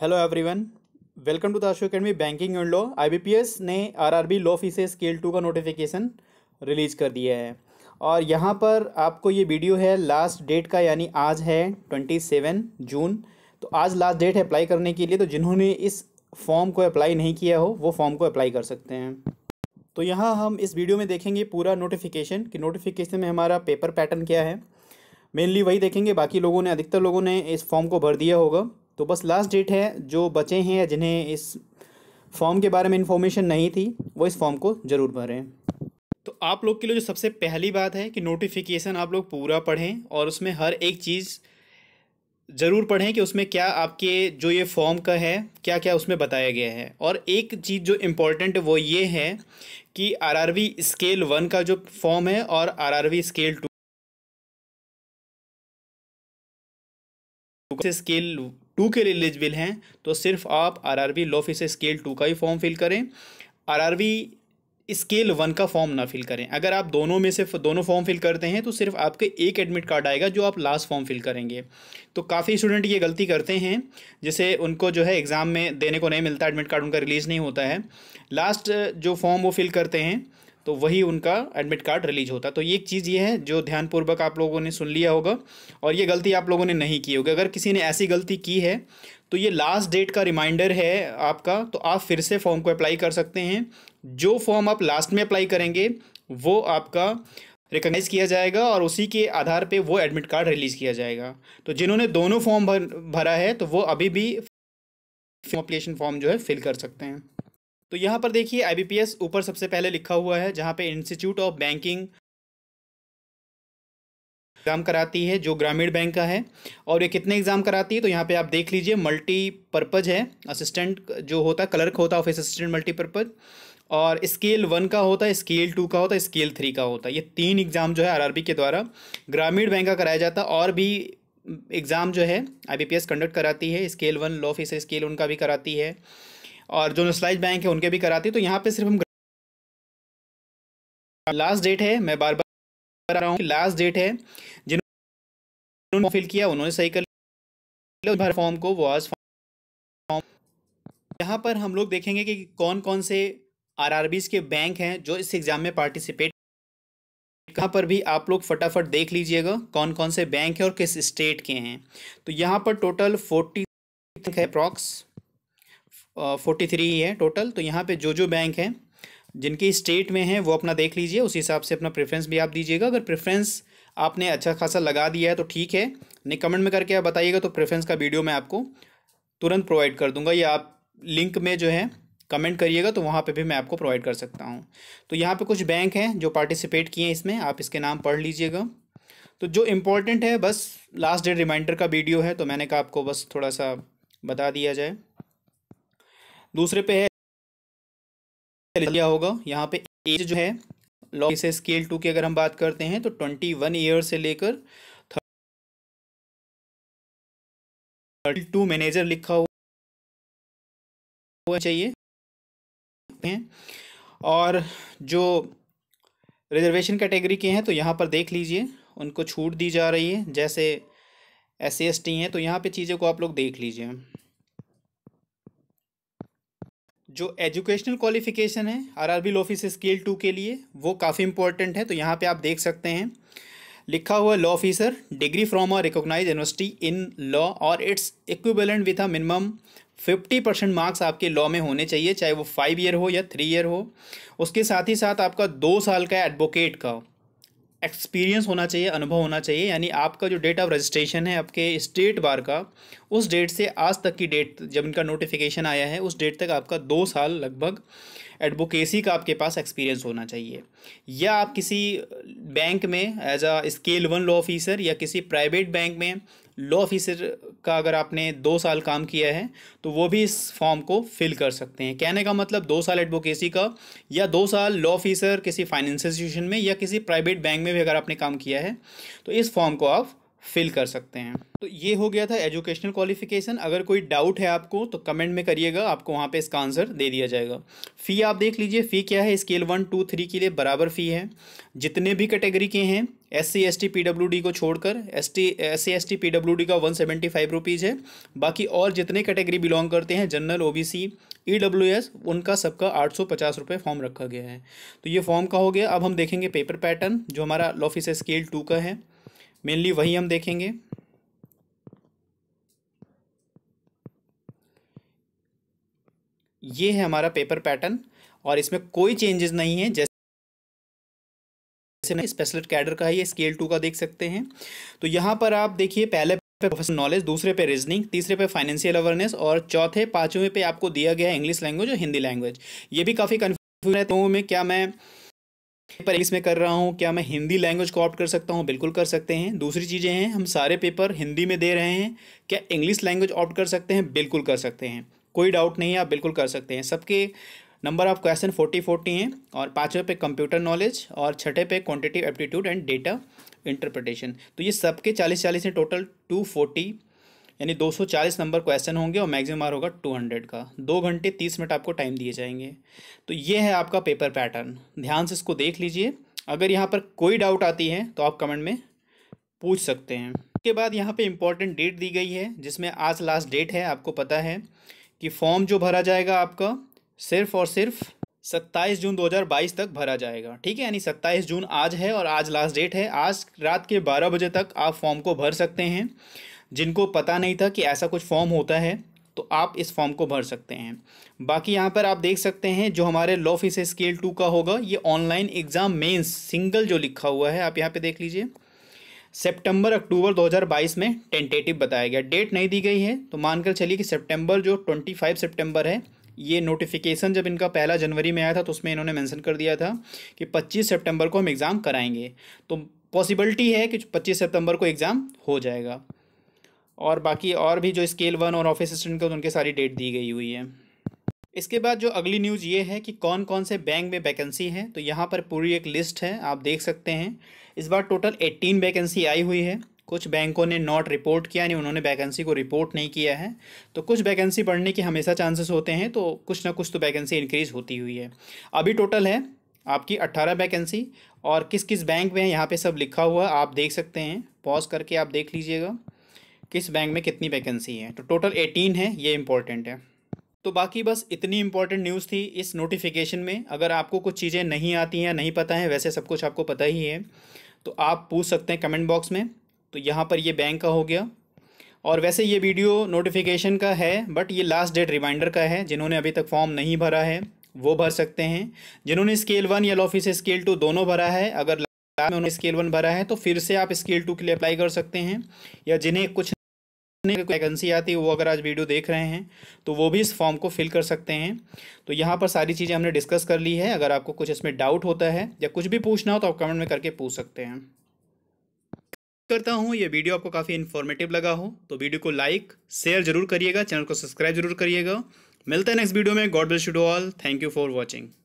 hello everyone welcome to the Ashok academy banking and law IBPS ने RRB law से scale two का notification release कर दिया है और यहाँ पर आपको ये वीडियो है लास्ट डेट का यानी आज है ट्वेंटी सेवन जून तो आज लास्ट डेट है अप्लाई करने के लिए तो जिन्होंने इस फॉर्म को अप्लाई नहीं किया हो वो फॉर्म को अप्लाई कर सकते हैं तो यहाँ हम इस वीडियो में देखेंगे पूरा नोटिफिकेशन कि नोटिफिकेशन में हमारा पेपर पैटर्न क्या है मेनली वही देखेंगे बाकी लोगों ने अधिकतर लोगों ने इस फॉर्म को भर दिया होगा तो बस लास्ट डेट है जो बचे हैं या जिन्हें इस फॉर्म के बारे में इन्फॉर्मेशन नहीं थी वो इस फॉर्म को ज़रूर भरें तो आप लोग के लिए जो सबसे पहली बात है कि नोटिफिकेशन आप लोग पूरा पढ़ें और उसमें हर एक चीज़ ज़रूर पढ़ें कि उसमें क्या आपके जो ये फॉर्म का है क्या क्या उसमें बताया गया है और एक चीज़ जो इम्पोर्टेंट वो ये है कि वी स्केल वन का जो फॉर्म है और वी स्केल टू स्केल टू के लिए एलिजिबल हैं तो सिर्फ आप आरआरबी वी फीस स्केल टू का ही फॉर्म फिल करें आरआरबी स्केल वन का फॉर्म ना फिल करें अगर आप दोनों में से दोनों फॉर्म फिल करते हैं तो सिर्फ आपके एक एडमिट कार्ड आएगा जो आप लास्ट फॉर्म फिल करेंगे तो काफ़ी स्टूडेंट ये गलती करते हैं जैसे उनको जो है एग्ज़ाम में देने को नहीं मिलता एडमिट कार्ड उनका रिलीज़ नहीं होता है लास्ट जो फॉर्म वो फिल करते हैं तो वही उनका एडमिट कार्ड रिलीज होता तो ये एक चीज़ ये है जो ध्यानपूर्वक आप लोगों ने सुन लिया होगा और ये गलती आप लोगों ने नहीं की होगी अगर किसी ने ऐसी गलती की है तो ये लास्ट डेट का रिमाइंडर है आपका तो आप फिर से फॉर्म को अप्लाई कर सकते हैं जो फॉर्म आप लास्ट में अप्लाई करेंगे वो आपका रिकग्नाइज किया जाएगा और उसी के आधार पे वो एडमिट कार्ड रिलीज़ किया जाएगा तो जिन्होंने दोनों फॉर्म भर भरा है तो वो अभी भी अप्लीकेशन फॉर्म जो है फिल कर सकते हैं तो यहाँ पर देखिए आई ऊपर सबसे पहले लिखा हुआ है जहाँ पे इंस्टीट्यूट ऑफ बैंकिंग एग्ज़ाम कराती है जो ग्रामीण बैंक का है और ये कितने एग्ज़ाम कराती है तो यहाँ पे आप देख लीजिए मल्टीपर्पज़ है असिस्टेंट जो होता है क्लर्क होता है ऑफिस असिस्टेंट मल्टीपर्पज़ और स्केल वन का होता है स्केल टू का होता है स्केल थ्री का होता है ये तीन एग्ज़ाम जो है आरआरबी के द्वारा ग्रामीण बैंक का कराया जाता है और भी एग्ज़ाम जो है आई कंडक्ट कराती है स्केल वन लॉफिस ऑफिस स्केल उनका भी कराती है और जो नेशनलाइज बैंक है उनके भी कराती है तो यहाँ पे सिर्फ हम लास्ट डेट है मैं बार बार रहा हूँ लास्ट डेट है जिन्होंने फिल किया उन्होंने सही कर लिया फॉर्म को वॉज फॉर्म यहाँ पर हम लोग देखेंगे कि कौन कौन से आर के बैंक हैं जो इस एग्ज़ाम में पार्टिसिपेट कहाँ पर भी आप लोग फटाफट देख लीजिएगा कौन कौन से बैंक हैं और किस स्टेट के हैं तो यहाँ पर टोटल फोर्टी है अप्रॉक्स फोर्टी थ्री ही है टोटल तो यहाँ पे जो जो बैंक हैं जिनकी स्टेट में हैं वो अपना देख लीजिए उस हिसाब से अपना प्रेफरेंस भी आप दीजिएगा अगर प्रेफरेंस आपने अच्छा खासा लगा दिया है तो ठीक है नहीं कमेंट में करके आप बताइएगा तो प्रेफरेंस का वीडियो मैं आपको तुरंत प्रोवाइड कर दूंगा या आप लिंक में जो है कमेंट करिएगा तो वहाँ पर भी मैं आपको प्रोवाइड कर सकता हूँ तो यहाँ पर कुछ बैंक हैं जो पार्टिसिपेट किए हैं इसमें आप इसके नाम पढ़ लीजिएगा तो जो इम्पोर्टेंट है बस लास्ट डेट रिमाइंडर का वीडियो है तो मैंने कहा आपको बस थोड़ा सा बता दिया जाए दूसरे पे है लिया होगा यहाँ पे एज जो है लॉ इसे स्केल टू की अगर हम बात करते हैं तो ट्वेंटी वन ईयर से लेकर थर्टी टू मैनेजर लिखा हुआ चाहिए और जो रिजर्वेशन कैटेगरी के हैं तो यहाँ पर देख लीजिए उनको छूट दी जा रही है जैसे एस सी हैं तो यहाँ पे चीज़ों को आप लोग देख लीजिए जो एजुकेशनल क्वालिफिकेशन है आरआरबी बी लॉफिस स्केल टू के लिए वो काफ़ी इंपॉर्टेंट है तो यहाँ पे आप देख सकते हैं लिखा हुआ law officer degree from a recognise university in law और its equivalent with a minimum fifty percent marks आपके लॉ में होने चाहिए चाहे वो फाइव ईयर हो या थ्री ईयर हो उसके साथ ही साथ आपका दो साल का एडवोकेट का हो एक्सपीरियंस होना चाहिए अनुभव होना चाहिए यानी आपका जो डेट ऑफ रजिस्ट्रेशन है आपके स्टेट बार का उस डेट से आज तक की डेट जब इनका नोटिफिकेशन आया है उस डेट तक आपका दो साल लगभग एडवोकेसी का आपके पास एक्सपीरियंस होना चाहिए या आप किसी बैंक में as a scale one law officer या किसी प्राइवेट बैंक में लॉ ऑफिसर का अगर आपने दो साल काम किया है तो वो भी इस फॉर्म को फिल कर सकते हैं कहने का मतलब दो साल एडवोकेसी का या दो साल लॉ ऑफिसर किसी फाइनेंस इंस्टीट्यूशन में या किसी प्राइवेट बैंक में भी अगर आपने काम किया है तो इस फॉर्म को आप फिल कर सकते हैं तो ये हो गया था एजुकेशनल क्वालिफिकेशन अगर कोई डाउट है आपको तो कमेंट में करिएगा आपको वहाँ पे इसका आंसर दे दिया जाएगा फ़ी आप देख लीजिए फ़ी क्या है स्केल वन टू थ्री के लिए बराबर फ़ी है जितने भी कैटेगरी के हैं S C S T P W D को छोड़कर S T S C S T P W D का वन सेवेंटी फाइव रुपीज़ है बाकी और जितने कैटेगरी बिलोंग करते हैं general O B C E W S उनका सबका आठ सौ पचास रुपये फॉर्म रखा गया है तो ये फॉर्म का हो गया अब हम देखेंगे पेपर पैटर्न जो हमारा लॉफिस स्केल टू का है मेनली वही हम देखेंगे ये है हमारा पेपर पैटर्न और इसमें कोई चेंजेस नहीं है जैसे स्पेशल कैडर का है ये स्केल टू का देख सकते हैं तो यहां पर आप देखिए पहले पे प्रोफेशनल नॉलेज दूसरे पे रीजनिंग तीसरे पे फाइनेंशियल अवेयरनेस और चौथे पांचवें पे आपको दिया गया इंग्लिश लैंग्वेज और हिंदी लैंग्वेज ये भी काफ़ी कन्फ्यूज है तो में क्या मैं पेपर इंग्लिश में कर रहा हूँ क्या मैं हिंदी लैंग्वेज को ऑप्ट कर सकता हूँ बिल्कुल कर सकते हैं दूसरी चीज़ें हैं हम सारे पेपर हिंदी में दे रहे हैं क्या इंग्लिश लैंग्वेज ऑप्ट कर सकते हैं बिल्कुल कर सकते हैं कोई डाउट नहीं है आप बिल्कुल कर सकते हैं सबके number of question forty forty हैं और पाँचवें पे कंप्यूटर नॉलेज और छठे पे quantitative aptitude and data interpretation तो ये सबके चालीस चालीस हैं टोटल टू फोर्टी यानी 240 नंबर क्वेश्चन होंगे और मैक्सिमम आर होगा 200 का दो घंटे तीस मिनट आपको टाइम दिए जाएंगे तो ये है आपका पेपर पैटर्न ध्यान से इसको देख लीजिए अगर यहाँ पर कोई डाउट आती है तो आप कमेंट में पूछ सकते हैं उसके बाद यहाँ पे इम्पॉर्टेंट डेट दी गई है जिसमें आज लास्ट डेट है आपको पता है कि फॉर्म जो भरा जाएगा आपका सिर्फ और सिर्फ सत्ताईस जून दो तक भरा जाएगा ठीक है यानी सत्ताईस जून आज है और आज लास्ट डेट है आज रात के बारह बजे तक आप फॉर्म को भर सकते हैं जिनको पता नहीं था कि ऐसा कुछ फॉर्म होता है तो आप इस फॉर्म को भर सकते हैं बाकी यहाँ पर आप देख सकते हैं जो हमारे लॉ फीस स्केल टू का होगा ये ऑनलाइन एग्ज़ाम मेंस सिंगल जो लिखा हुआ है आप यहाँ पे देख लीजिए सितंबर अक्टूबर 2022 में टेंटेटिव बताया गया डेट नहीं दी गई है तो मानकर चलिए कि सितंबर जो 25 सितंबर है ये नोटिफिकेशन जब इनका पहला जनवरी में आया था तो उसमें इन्होंने मैंसन कर दिया था कि पच्चीस सेप्टेम्बर को हम एग्ज़ाम कराएंगे तो पॉसिबिलिटी है कि पच्चीस सितम्बर को एग्ज़ाम हो जाएगा और बाकी और भी जो स्केल वन और ऑफिस असिस्टेंट के उनके सारी डेट दी गई हुई है इसके बाद जो अगली न्यूज़ ये है कि कौन कौन से बैंक में वैकेंसी है तो यहाँ पर पूरी एक लिस्ट है आप देख सकते हैं इस बार टोटल एट्टीन वैकेंसी आई हुई है कुछ बैंकों ने नॉट रिपोर्ट किया यानी उन्होंने वैकेंसी को रिपोर्ट नहीं किया है तो कुछ वैकेंसी बढ़ने के हमेशा चांसेस होते हैं तो कुछ ना कुछ तो वैकेंसी इंक्रीज़ होती हुई है अभी टोटल है आपकी अट्ठारह वैकेंसी और किस किस बैंक में है यहाँ पे सब लिखा हुआ आप देख सकते हैं पॉज करके आप देख लीजिएगा किस बैंक में कितनी वैकेंसी है तो टोटल एटीन है ये इंपॉर्टेंट है तो बाकी बस इतनी इंपॉर्टेंट न्यूज़ थी इस नोटिफिकेशन में अगर आपको कुछ चीज़ें नहीं आती हैं नहीं पता है वैसे सब कुछ आपको पता ही है तो आप पूछ सकते हैं कमेंट बॉक्स में तो यहाँ पर ये बैंक का हो गया और वैसे ये वीडियो नोटिफिकेशन का है बट ये लास्ट डेट रिमाइंडर का है जिन्होंने अभी तक फॉर्म नहीं भरा है वो भर सकते हैं जिन्होंने स्केल वन या लॉफिस स्केल टू दोनों भरा है अगर में उन्होंने स्केल वन भरा है तो फिर से आप स्केल टू के लिए अप्लाई कर सकते हैं या जिन्हें कुछ वैकेंसी आती है वो अगर आज वीडियो देख रहे हैं तो वो भी इस फॉर्म को फिल कर सकते हैं तो यहाँ पर सारी चीज़ें हमने डिस्कस कर ली है अगर आपको कुछ इसमें डाउट होता है या कुछ भी पूछना हो तो आप कमेंट में करके पूछ सकते हैं करता हूँ ये वीडियो आपको काफ़ी इन्फॉर्मेटिव लगा हो तो वीडियो को लाइक शेयर जरूर करिएगा चैनल को सब्सक्राइब जरूर करिएगा मिलते हैं नेक्स्ट वीडियो में God bless you to all thank you for watching